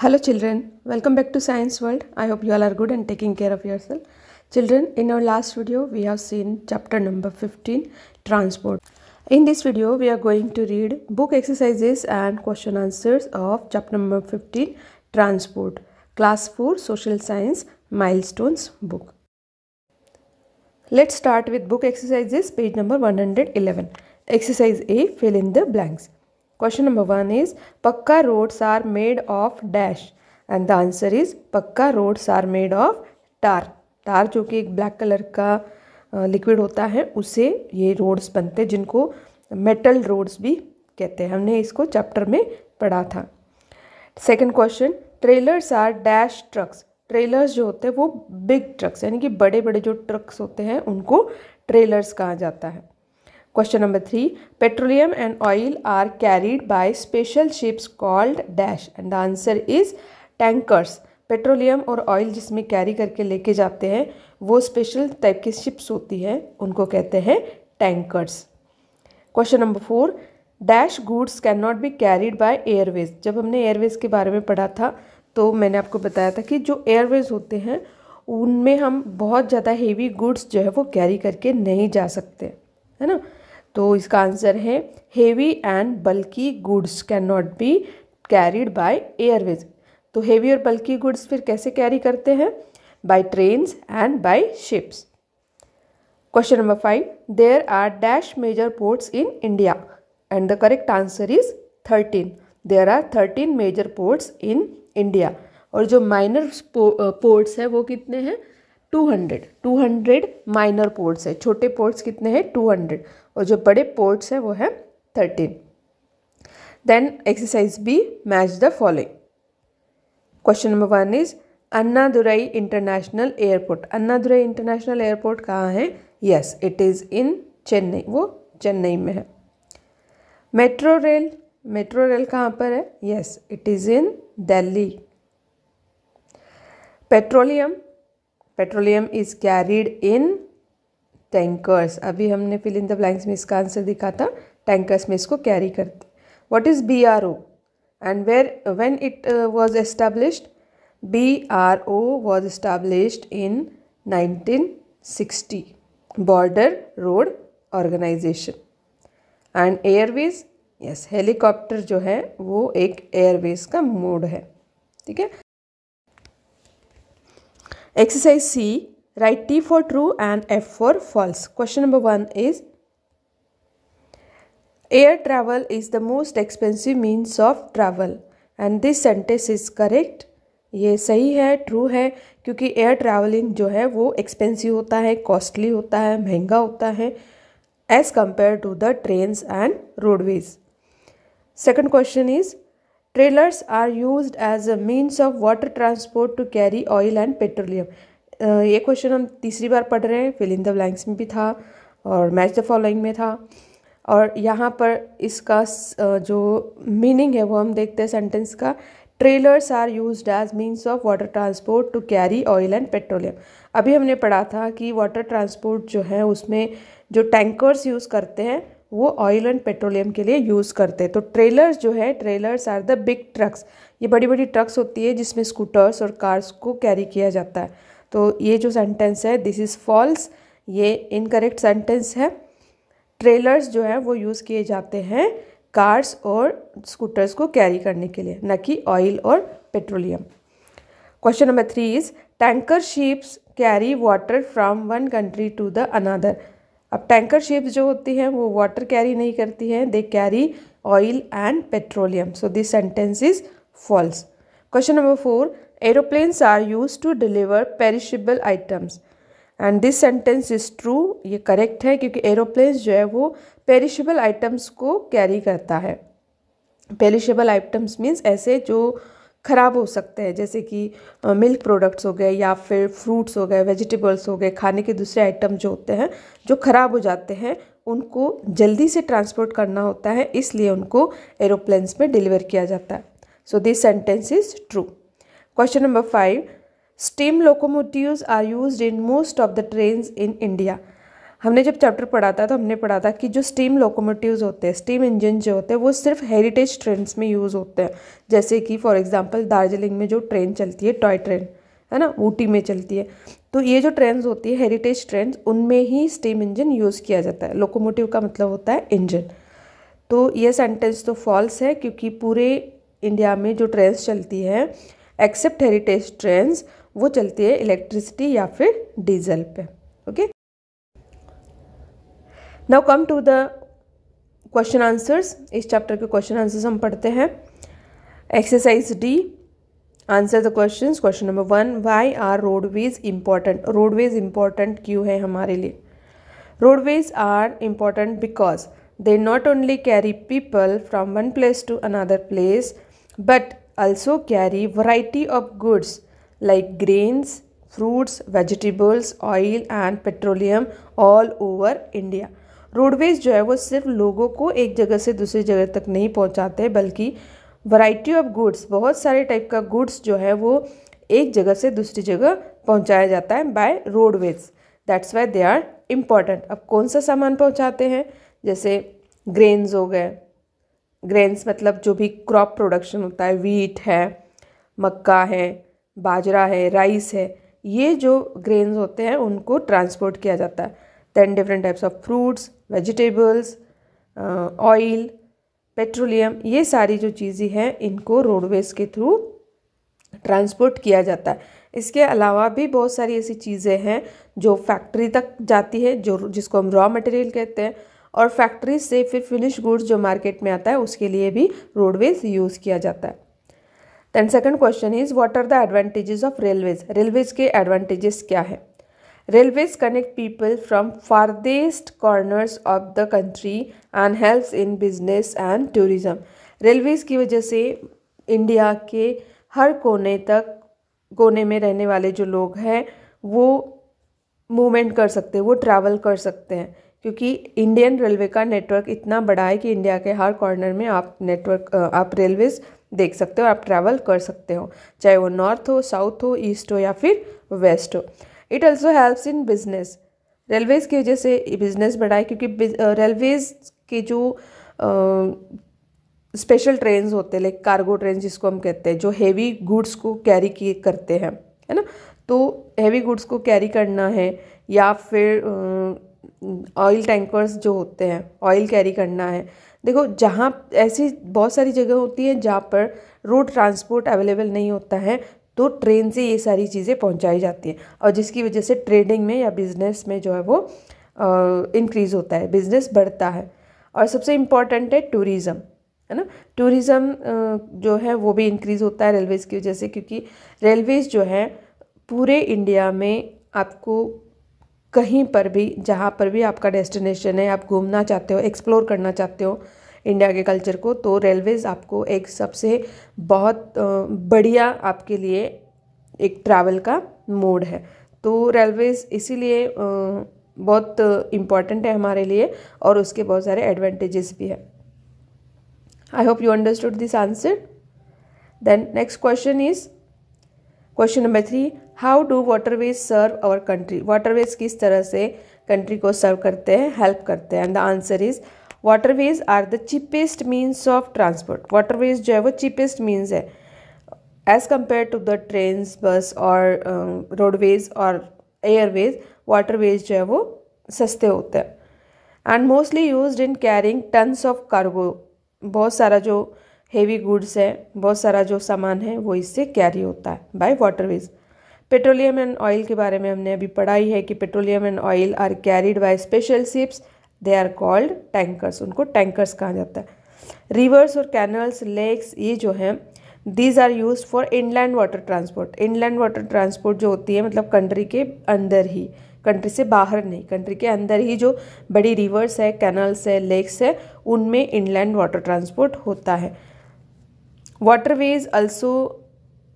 Hello children, welcome back to Science World. I hope you all are good and taking care of yourself. Children, in our last video, we have seen chapter number 15, Transport. In this video, we are going to read book exercises and question answers of chapter number 15, Transport, class 4, Social Science, Milestones book. Let's start with book exercises, page number 111. Exercise A, fill in the blanks. Question number one is pucca roads are made of dash and the answer is pucca roads are made of tar tar जो कि एक black colour का liquid होता है उसे ये roads बनते हैं जिनको मेटल रोड्स भी कहते हैं हमने इसको चैप्टर में पढ़ा था second question trailers are dash trucks trailers जो होते हैं वो बिग ट्रक्स यानी कि बड़े बड़े जो ट्रक्स होते हैं उनको ट्रेलर्स कहा जाता है question number three petroleum and oil are carried by special ships called dash and the answer is tankers petroleum और ऑयल जिसमें कैरी करके लेके जाते हैं वो स्पेशल टाइप की शिप्स होती हैं उनको कहते हैं tankers question number four dash goods cannot be carried by airways जब हमने एयरवेज के बारे में पढ़ा था तो मैंने आपको बताया था कि जो एयरवेज होते हैं उनमें हम बहुत ज़्यादा हेवी गुड्स जो है वो कैरी करके नहीं जा सकते है ना तो इसका आंसर है heavy and bulky goods cannot be carried by airways तो हेवी और बल्कि गुड्स फिर कैसे कैरी करते हैं by trains and by ships question number five there are dash major ports in India and the correct answer is thirteen there are thirteen major ports in India और जो minor ports uh, हैं वो कितने हैं two hundred two hundred minor ports है छोटे ports कितने हैं टू हंड्रेड और जो बड़े पोर्ट्स हैं वो है thirteen then exercise B match the following question number one is Annadurai international airport Annadurai international airport कहाँ है yes it is in Chennai वो चेन्नई में है मेट्रो रेल मेट्रो रेल कहाँ पर है yes it is in Delhi petroleum petroleum is carried in tankers अभी हमने फिल इन द ब्लैंक्स में इसका आंसर दिखा था टैंकर्स में इसको कैरी करते what is B R O and where when it was established B R O was established in nineteen sixty border road organisation and airways yes helicopter जो है वो एक एयरवेज का मोड है ठीक है Exercise C, write T for true and F for false. Question number 1 is Air travel is the most expensive means of travel and this sentence is correct. ये सही है ट्रू है क्योंकि एयर ट्रैवलिंग जो है वो एक्सपेंसिव होता है कॉस्टली होता है महंगा होता है as compare to the trains and roadways second question is Trailers are used as a means of water transport to carry oil and petroleum. Uh, ये क्वेश्चन हम तीसरी बार पढ़ रहे हैं फिल इन द ब्लैंक्स में भी था और मैच द फॉलोइंग में था और यहाँ पर इसका uh, जो मीनिंग है वो हम देखते हैं सेंटेंस का trailers are use as means of water transport to carry oil and petroleum अभी हमने पढ़ा था कि वाटर ट्रांसपोर्ट जो है उसमें जो टैंकर्स यूज़ करते हैं वो ऑयल एंड पेट्रोलियम के लिए यूज़ करते हैं तो ट्रेलर्स जो है trailers are the big trucks ये बड़ी बड़ी ट्रक्स होती है जिसमें स्कूटर्स और कार्स को कैरी किया जाता है तो ये जो सेंटेंस है दिस इज़ फॉल्स ये इनकरेक्ट सेंटेंस है ट्रेलर्स जो है वो यूज़ किए जाते हैं कार्स और स्कूटर्स को कैरी करने के लिए न कि ऑयल और petroleum question number three is tanker ships carry water from one country to the another अब टैंकर शिप्स जो होती हैं वो वाटर कैरी नहीं करती हैं they carry oil and petroleum so this sentence is false question number four aeroplanes are use to deliver perishable items and this sentence is true ये correct है क्योंकि एरोप्लेन्स जो है वो पेरिशेबल आइटम्स को कैरी करता है पेरिशेबल आइटम्स मीन्स ऐसे जो ख़राब हो सकते हैं जैसे कि मिल्क प्रोडक्ट्स हो गए या फिर फ्रूट्स हो गए वेजिटेबल्स हो गए खाने के दूसरे आइटम जो होते हैं जो ख़राब हो जाते हैं उनको जल्दी से ट्रांसपोर्ट करना होता है इसलिए उनको एरोप्लेन्स में डिलीवर किया जाता है so this sentence is true question number five steam locomotive are use in most of the train in India हमने जब चैप्टर पढ़ा था तो हमने पढ़ा था कि जो स्टीम लोकोमोटिव्स होते हैं स्टीम इंजन जो होते हैं वो सिर्फ हेरिटेज ट्रेन्स में यूज़ होते हैं जैसे कि फॉर एग्जांपल दार्जिलिंग में जो ट्रेन चलती है टॉय ट्रेन है ना ऊटी में चलती है तो ये जो ट्रेन होती है हेरिटेज ट्रेन उनमें ही स्टीम इंजन यूज़ किया जाता है लोकोमोटिव का मतलब होता है इंजन तो ये सेंटेंस तो फॉल्स है क्योंकि पूरे इंडिया में जो ट्रेन्स चलती हैं एक्सेप्ट हेरिटेज ट्रेन वो चलती है इलेक्ट्रिसिटी या फिर डीजल पे now come to the question answers इस चैप्टर के क्वेश्चन आंसर्स हम पढ़ते हैं exercise D answer the question question number one why are roadways important roadways important. क्यों है हमारे लिए roadways are important because they not only carry people from one place to another place but also carry variety of goods like grains fruits vegetables oil and petroleum all over india roadways जो है वो सिर्फ लोगों को एक जगह से दूसरी जगह तक नहीं पहुंचाते बल्कि वैरायटी ऑफ गुड्स बहुत सारे टाइप का गुड्स जो है वो एक जगह से दूसरी जगह पहुंचाया जाता है by roadways that's why they are important अब कौन सा सामान पहुंचाते हैं जैसे ग्रेन्स हो गए ग्रेन्स मतलब जो भी क्रॉप प्रोडक्शन होता है वीट है मक्का है बाजरा है राइस है ये जो ग्रेन्स होते हैं उनको ट्रांसपोर्ट किया जाता है then different types of fruits vegetables oil petroleum ये सारी जो चीज़ें हैं इनको रोडवेज़ के थ्रू ट्रांसपोर्ट किया जाता है इसके अलावा भी बहुत सारी ऐसी चीज़ें हैं जो फैक्ट्री तक जाती है जो जिसको हम रॉ मटेरियल कहते हैं और फैक्ट्री से फिर फिनिश गुड्स जो मार्केट में आता है उसके लिए भी रोडवेज यूज़ किया जाता है then second question is what are the advantages of railways railways के एडवांटेजेस क्या है Railways connect people from farthest corners of the country and helps in business and tourism. Railways की वजह से इंडिया के हर कोने तक कोने में रहने वाले जो लोग हैं वो मूवमेंट कर सकते हैं वो ट्रैवल कर सकते हैं क्योंकि इंडियन रेलवे का नेटवर्क इतना बड़ा है कि इंडिया के हर कॉर्नर में आप नेटवर्क आप रेलवेज़ देख सकते हो आप ट्रैवल कर सकते हो चाहे वो नॉर्थ हो साउथ हो ईस्ट हो या फिर वेस्ट हो it also helps in business railways की वजह से बिज़नेस बढ़ा है क्योंकि रेलवेज़ के जो स्पेशल ट्रेन होते हैं लाइक कार्गो ट्रेन जिसको हम कहते हैं जो हैवी गुड्स को कैरी किए करते हैं है ना तो हेवी गुड्स को कैरी करना है या फिर ऑयल टैंकर्स जो होते हैं ऑयल कैरी करना है देखो जहाँ ऐसी बहुत सारी जगह होती है जहाँ पर रोड ट्रांसपोर्ट अवेलेबल नहीं होता है तो ट्रेन से ये सारी चीज़ें पहुंचाई जाती हैं और जिसकी वजह से ट्रेडिंग में या बिज़नेस में जो है वो इंक्रीज़ होता है बिज़नेस बढ़ता है और सबसे इम्पॉर्टेंट है टूरिज़म है ना टूरिज़म जो है वो भी इंक्रीज़ होता है रेलवेज़ की वजह से क्योंकि रेलवेज़ जो है पूरे इंडिया में आपको कहीं पर भी जहाँ पर भी आपका डेस्टिनेशन है आप घूमना चाहते हो एक्सप्लोर करना चाहते हो इंडिया के कल्चर को तो रेलवेज़ आपको एक सबसे बहुत बढ़िया आपके लिए एक ट्रैवल का मोड है तो रेलवेज़ इसीलिए बहुत इम्पॉर्टेंट है हमारे लिए और उसके बहुत सारे एडवांटेजेस भी है I hope you understood this answer then next question is question number three how do waterways serve our country waterways किस तरह से कंट्री को सर्व करते हैं हेल्प करते हैं and the answer is waterways are the cheapest means of transport waterways जो है वो चीपेस्ट मीन्स है as compare to the train bus और रोडवेज और एयरवेज वाटरवेज जो है वो सस्ते होते हैं and mostly use in carrying tons of cargo बहुत सारा जो हेवी गुड्स है बहुत सारा जो सामान है वो इससे कैरी होता है by waterways petroleum and oil के बारे में हमने अभी पढ़ा ही है कि petroleum and oil are carried by special ships they are called tankers उनको टैंकर्स कहा जाता है रिवर्स और कैनल्स लेक्स ये जो हैं these are use for inland water transport inland water transport जो होती है मतलब कंट्री के अंदर ही कंट्री से बाहर नहीं कंट्री के अंदर ही जो बड़ी रिवर्स है कैनल्स है लेक्स है उनमें इनलैंड वाटर ट्रांसपोर्ट होता है waterways also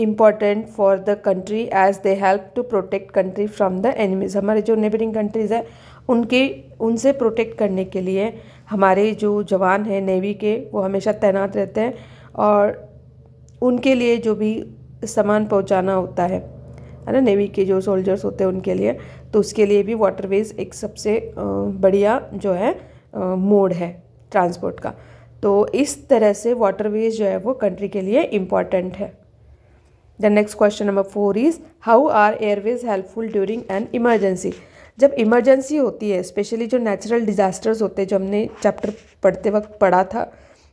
important for the country as they help to protect country from the enemies हमारे जो नेबरिंग कंट्रीज़ हैं उनके उनसे प्रोटेक्ट करने के लिए हमारे जो जवान हैं नेवी के वो हमेशा तैनात रहते हैं और उनके लिए जो भी सामान पहुंचाना होता है है ना नेवी के जो सोल्जर्स होते हैं उनके लिए तो उसके लिए भी वाटरवेज एक सबसे बढ़िया जो है मोड है ट्रांसपोर्ट का तो इस तरह से वाटरवेज जो है वो कंट्री के लिए इम्पॉर्टेंट है the next question number four is how are airways helpful during an emergency जब इमरजेंसी होती है स्पेशली जो नेचुरल डिज़ास्टर्स होते हैं जो हमने चैप्टर पढ़ते वक्त पढ़ा था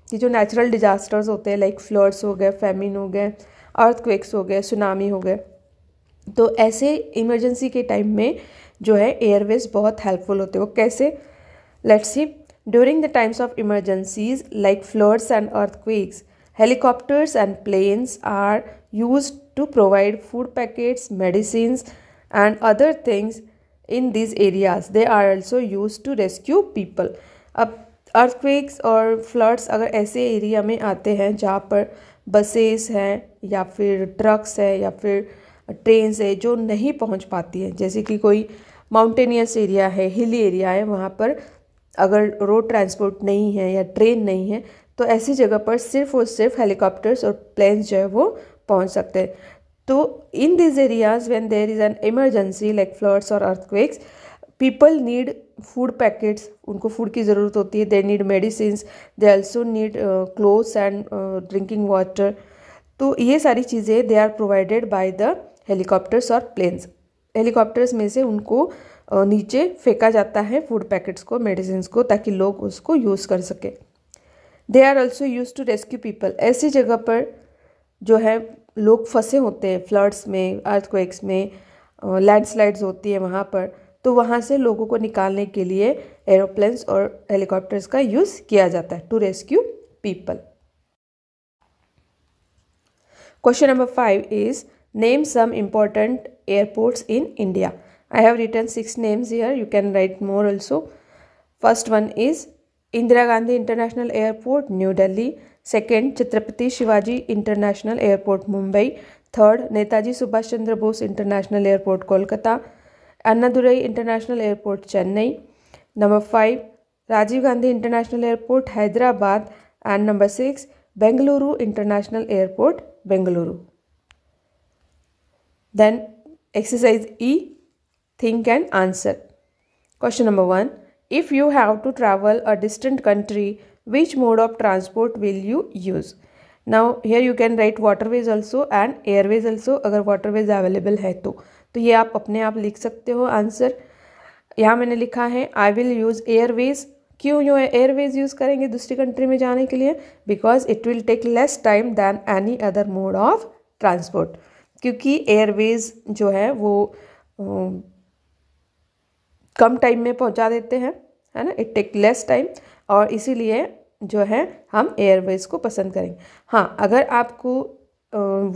कि जो नेचुरल डिज़ास्टर्स होते हैं लाइक फ्लड्स हो गए फैमिन हो गए अर्थक्वेक्स हो गए सुनामी हो गए तो ऐसे इमरजेंसी के टाइम में जो है एयरवेज बहुत हेल्पफुल होते हैं वो कैसे let's see during the times of emergencies like floods and earthquakes Helicopters and planes are used to provide food packets, medicines, and other things in these areas. They are also used to rescue people. अब earthquakes और floods अगर ऐसे area में आते हैं जहाँ पर buses हैं या फिर trucks हैं या फिर trains है जो नहीं पहुँच पाती हैं जैसे कि कोई mountainous area है hilly area है वहाँ पर अगर रोड ट्रांसपोर्ट नहीं है या ट्रेन नहीं है तो ऐसी जगह पर सिर्फ और सिर्फ हेलीकॉप्टर्स और प्लेन्स जो है वो पहुंच सकते हैं तो in this areas when there is an emergency like floods और earthquakes people need food packets उनको फूड की ज़रूरत होती है they need medicine they also need clothes and drinking water तो ये सारी चीज़ें they are provided by the helicopters और प्लेन्स हेलीकॉप्टर्स में से उनको uh, नीचे फेंका जाता है फूड पैकेट्स को मेडिसिन को ताकि लोग उसको यूज़ कर सकें they are also use to rescue people ऐसी जगह पर जो है लोग फंसे होते हैं फ्लड्स में अर्थक्वेक्स में लैंडस्लाइड्स होती है वहाँ पर तो वहाँ से लोगों को निकालने के लिए एरोप्लेन्स और हेलीकॉप्टर्स का यूज़ किया जाता है to rescue people question number five is name some important airports in India I have written six names here you can write more also first one is Indira Gandhi international airport New Delhi second Chhatrapati Shivaji international airport Mumbai third Netaji Subhash Chandra Bose international airport Kolkata Annadurai international airport Chennai number five Rajiv Gandhi international airport Hyderabad and number six Bengaluru international airport Bengaluru then exercise E think and answer question number one If you have to travel a distant country, which mode of transport will you use? Now here you can write waterways also and airways also अगर waterways available है तो तो ये आप अपने आप लिख सकते हो आंसर यहाँ मैंने लिखा है आई विल यूज़ एयरवेज क्यों यूँ एयरवेज यूज़ करेंगे दूसरी कंट्री में जाने के लिए because it will take less time than any other mode of transport क्योंकि एयरवेज जो है वो कम टाइम में पहुँचा देते हैं है ना इट टेक लेस टाइम और इसीलिए जो है हम एयरवेज को पसंद करेंगे हाँ अगर आपको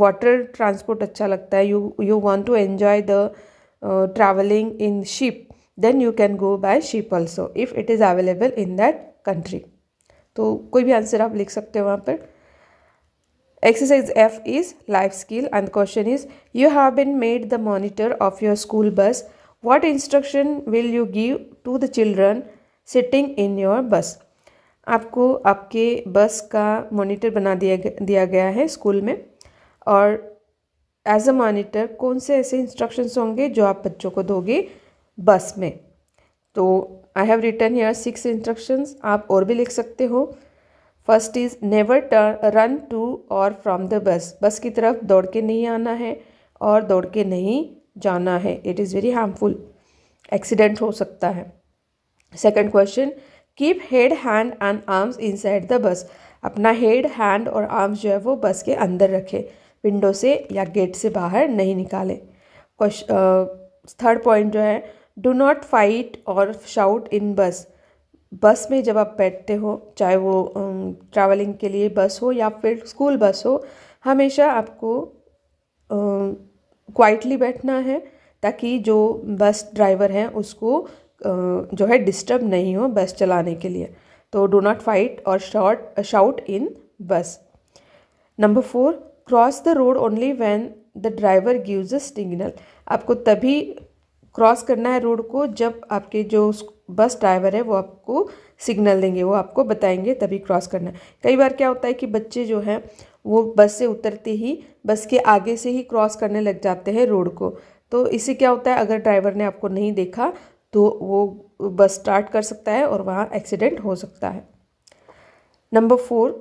वाटर ट्रांसपोर्ट अच्छा लगता है you you want to enjoy the travelling in ship then you can go by ship also if it is available in that country तो कोई भी आंसर आप लिख सकते हो वहाँ पर exercise F is life skill and question is you have been made the monitor of your school bus what instruction will you give to the children sitting in your bus आपको आपके बस का मॉनिटर बना दिया दिया गया है school में और एज अ मॉनिटर कौन से ऐसे इंस्ट्रक्शंस होंगे जो आप बच्चों को दोगे बस में तो I have written here six instructions आप और भी लिख सकते हो first is never turn run to or from the bus bus की तरफ दौड़ के नहीं आना है और दौड़ के नहीं जाना है it is very harmful accident हो सकता है second question keep head hand and arms inside the bus अपना हेड हैंड और आर्म्स जो है वो बस के अंदर रखें विंडो से या गेट से बाहर नहीं निकालें क्वेश्चन थर्ड पॉइंट जो है do not fight or shout in bus bus में जब आप बैठते हो चाहे वो ट्रैवलिंग के लिए बस हो या फिर स्कूल बस हो हमेशा आपको क्वाइटली बैठना है ताकि जो बस ड्राइवर हैं उसको जो है डिस्टर्ब नहीं हो बस चलाने के लिए तो do not fight or short shout in bus number four cross the road only when the driver gives a signal आपको तभी क्रॉस करना है रोड को जब आपके जो बस ड्राइवर है वो आपको सिग्नल देंगे वो आपको बताएंगे तभी क्रॉस करना है कई बार क्या होता है कि बच्चे जो हैं वो बस से उतरते ही बस के आगे से ही क्रॉस करने लग जाते हैं रोड को तो इससे क्या होता है अगर ड्राइवर ने आपको नहीं देखा तो वो बस स्टार्ट कर सकता है और वहाँ एक्सीडेंट हो सकता है number four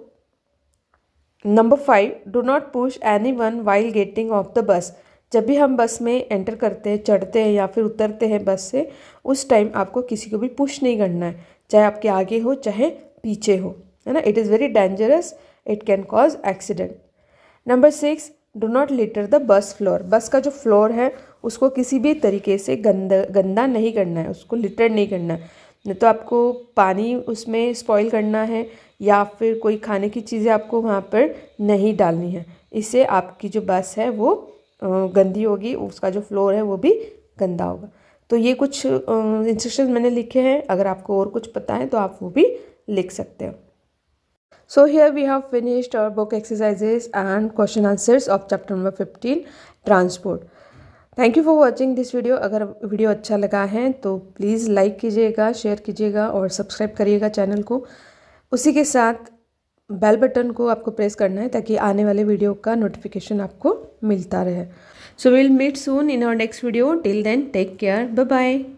number five do not push anyone while getting off the bus जब भी हम बस में एंटर करते हैं चढ़ते हैं या फिर उतरते हैं बस से उस टाइम आपको किसी को भी पुश नहीं करना है चाहे आपके आगे हो चाहे पीछे हो है ना it is very dangerous it can cause accident number six do not litter the bus floor bus का जो फ्लोर है उसको किसी भी तरीके से गंदा गंदा नहीं करना है उसको लिटर नहीं करना है न तो आपको पानी उसमें स्पॉइल करना है या फिर कोई खाने की चीज़ें आपको वहाँ पर नहीं डालनी है इससे आपकी जो बस है वो गंदी होगी उसका जो फ्लोर है वो भी गंदा होगा तो ये कुछ इंस्ट्रक्शन मैंने लिखे हैं अगर आपको और कुछ पता है तो आप वो भी लिख सकते हो so here we have finished our book exercises and question answers of chapter number fifteen transport thank you for watching this video अगर वीडियो अच्छा लगा है तो प्लीज़ लाइक कीजिएगा शेयर कीजिएगा और सब्सक्राइब करिएगा चैनल को उसी के साथ बेल बटन को आपको प्रेस करना है ताकि आने वाले वीडियो का नोटिफिकेशन आपको मिलता रहे so will meet soon in our next video till then take care bye bye